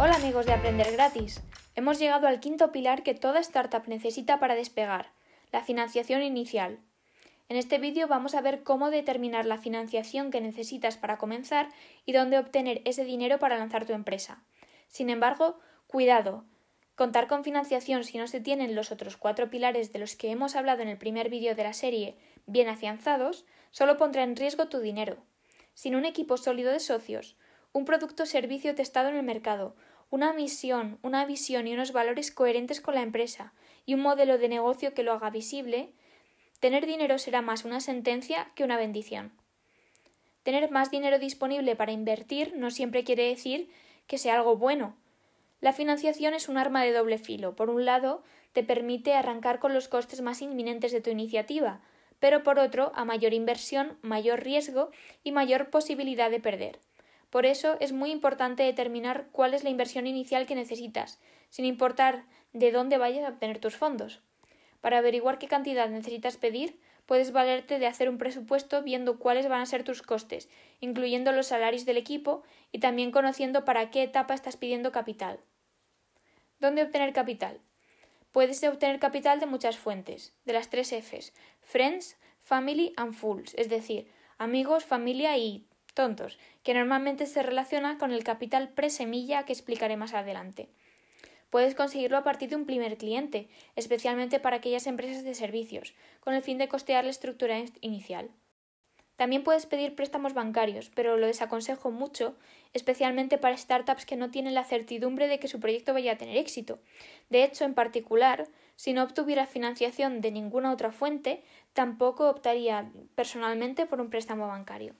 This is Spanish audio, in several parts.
Hola amigos de Aprender Gratis. Hemos llegado al quinto pilar que toda startup necesita para despegar, la financiación inicial. En este vídeo vamos a ver cómo determinar la financiación que necesitas para comenzar y dónde obtener ese dinero para lanzar tu empresa. Sin embargo, cuidado, Contar con financiación si no se tienen los otros cuatro pilares de los que hemos hablado en el primer vídeo de la serie bien afianzados, solo pondrá en riesgo tu dinero. Sin un equipo sólido de socios, un producto o servicio testado en el mercado, una misión, una visión y unos valores coherentes con la empresa, y un modelo de negocio que lo haga visible, tener dinero será más una sentencia que una bendición. Tener más dinero disponible para invertir no siempre quiere decir que sea algo bueno. La financiación es un arma de doble filo. Por un lado, te permite arrancar con los costes más inminentes de tu iniciativa, pero por otro, a mayor inversión, mayor riesgo y mayor posibilidad de perder. Por eso es muy importante determinar cuál es la inversión inicial que necesitas, sin importar de dónde vayas a obtener tus fondos. Para averiguar qué cantidad necesitas pedir, puedes valerte de hacer un presupuesto viendo cuáles van a ser tus costes, incluyendo los salarios del equipo y también conociendo para qué etapa estás pidiendo capital. ¿Dónde obtener capital? Puedes obtener capital de muchas fuentes, de las tres Fs, Friends, Family and Fools, es decir, amigos, familia y tontos, que normalmente se relaciona con el capital presemilla que explicaré más adelante. Puedes conseguirlo a partir de un primer cliente, especialmente para aquellas empresas de servicios, con el fin de costear la estructura inicial. También puedes pedir préstamos bancarios, pero lo desaconsejo mucho, especialmente para startups que no tienen la certidumbre de que su proyecto vaya a tener éxito. De hecho, en particular, si no obtuviera financiación de ninguna otra fuente, tampoco optaría personalmente por un préstamo bancario.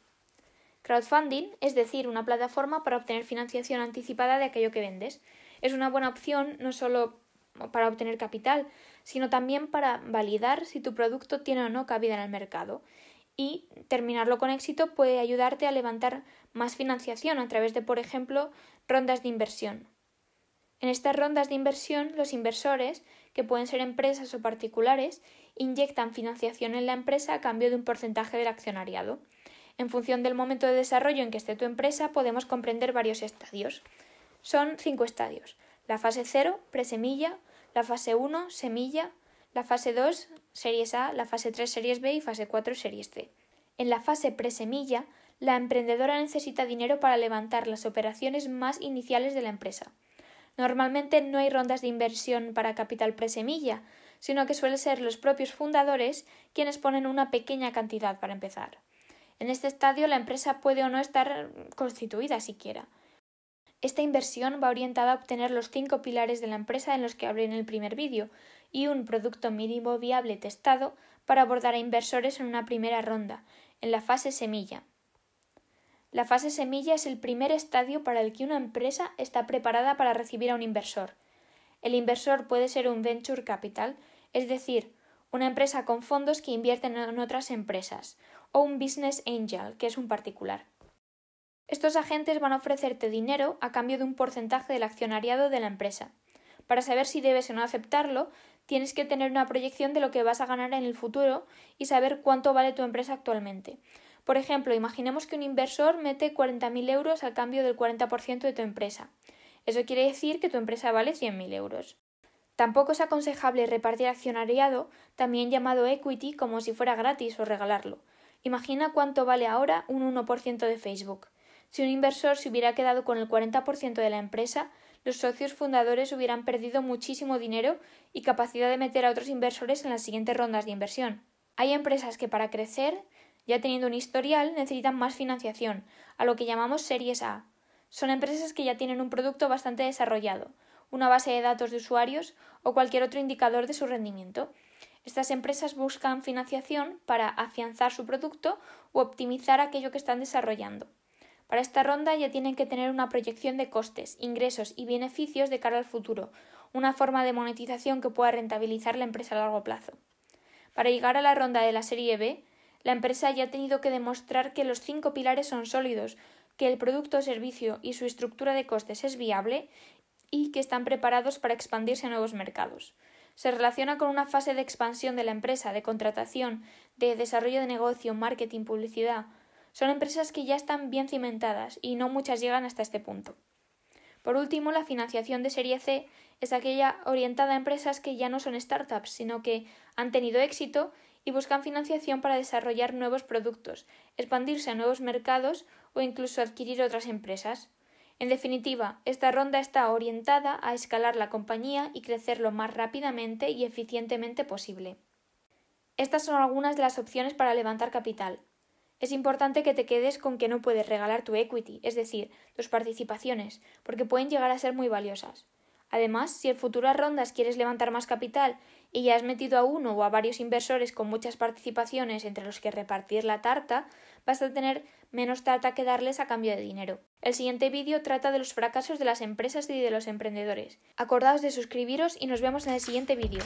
Crowdfunding, es decir, una plataforma para obtener financiación anticipada de aquello que vendes. Es una buena opción no solo para obtener capital, sino también para validar si tu producto tiene o no cabida en el mercado. Y terminarlo con éxito puede ayudarte a levantar más financiación a través de, por ejemplo, rondas de inversión. En estas rondas de inversión, los inversores, que pueden ser empresas o particulares, inyectan financiación en la empresa a cambio de un porcentaje del accionariado. En función del momento de desarrollo en que esté tu empresa, podemos comprender varios estadios. Son cinco estadios. La fase 0, presemilla, la fase 1, semilla, la fase 2, series A, la fase 3, series B y fase 4, series C. En la fase presemilla, la emprendedora necesita dinero para levantar las operaciones más iniciales de la empresa. Normalmente no hay rondas de inversión para capital presemilla, sino que suelen ser los propios fundadores quienes ponen una pequeña cantidad para empezar. En este estadio la empresa puede o no estar constituida siquiera. Esta inversión va orientada a obtener los cinco pilares de la empresa en los que hablé en el primer vídeo y un producto mínimo viable testado para abordar a inversores en una primera ronda, en la fase semilla. La fase semilla es el primer estadio para el que una empresa está preparada para recibir a un inversor. El inversor puede ser un venture capital, es decir, una empresa con fondos que invierten en otras empresas, o un business angel, que es un particular. Estos agentes van a ofrecerte dinero a cambio de un porcentaje del accionariado de la empresa. Para saber si debes o no aceptarlo, tienes que tener una proyección de lo que vas a ganar en el futuro y saber cuánto vale tu empresa actualmente. Por ejemplo, imaginemos que un inversor mete 40.000 euros al cambio del 40% de tu empresa. Eso quiere decir que tu empresa vale 100.000 euros. Tampoco es aconsejable repartir accionariado, también llamado equity, como si fuera gratis o regalarlo. Imagina cuánto vale ahora un 1% de Facebook. Si un inversor se hubiera quedado con el 40% de la empresa, los socios fundadores hubieran perdido muchísimo dinero y capacidad de meter a otros inversores en las siguientes rondas de inversión. Hay empresas que para crecer, ya teniendo un historial, necesitan más financiación, a lo que llamamos series A. Son empresas que ya tienen un producto bastante desarrollado, una base de datos de usuarios o cualquier otro indicador de su rendimiento. Estas empresas buscan financiación para afianzar su producto o optimizar aquello que están desarrollando. Para esta ronda ya tienen que tener una proyección de costes, ingresos y beneficios de cara al futuro, una forma de monetización que pueda rentabilizar la empresa a largo plazo. Para llegar a la ronda de la serie B, la empresa ya ha tenido que demostrar que los cinco pilares son sólidos, que el producto o servicio y su estructura de costes es viable y que están preparados para expandirse a nuevos mercados se relaciona con una fase de expansión de la empresa, de contratación, de desarrollo de negocio, marketing, publicidad. Son empresas que ya están bien cimentadas y no muchas llegan hasta este punto. Por último, la financiación de serie C es aquella orientada a empresas que ya no son startups, sino que han tenido éxito y buscan financiación para desarrollar nuevos productos, expandirse a nuevos mercados o incluso adquirir otras empresas. En definitiva, esta ronda está orientada a escalar la compañía y crecer lo más rápidamente y eficientemente posible. Estas son algunas de las opciones para levantar capital. Es importante que te quedes con que no puedes regalar tu equity, es decir, tus participaciones, porque pueden llegar a ser muy valiosas. Además, si en futuras rondas quieres levantar más capital y ya has metido a uno o a varios inversores con muchas participaciones entre los que repartir la tarta, vas a tener menos tarta que darles a cambio de dinero. El siguiente vídeo trata de los fracasos de las empresas y de los emprendedores. Acordaos de suscribiros y nos vemos en el siguiente vídeo.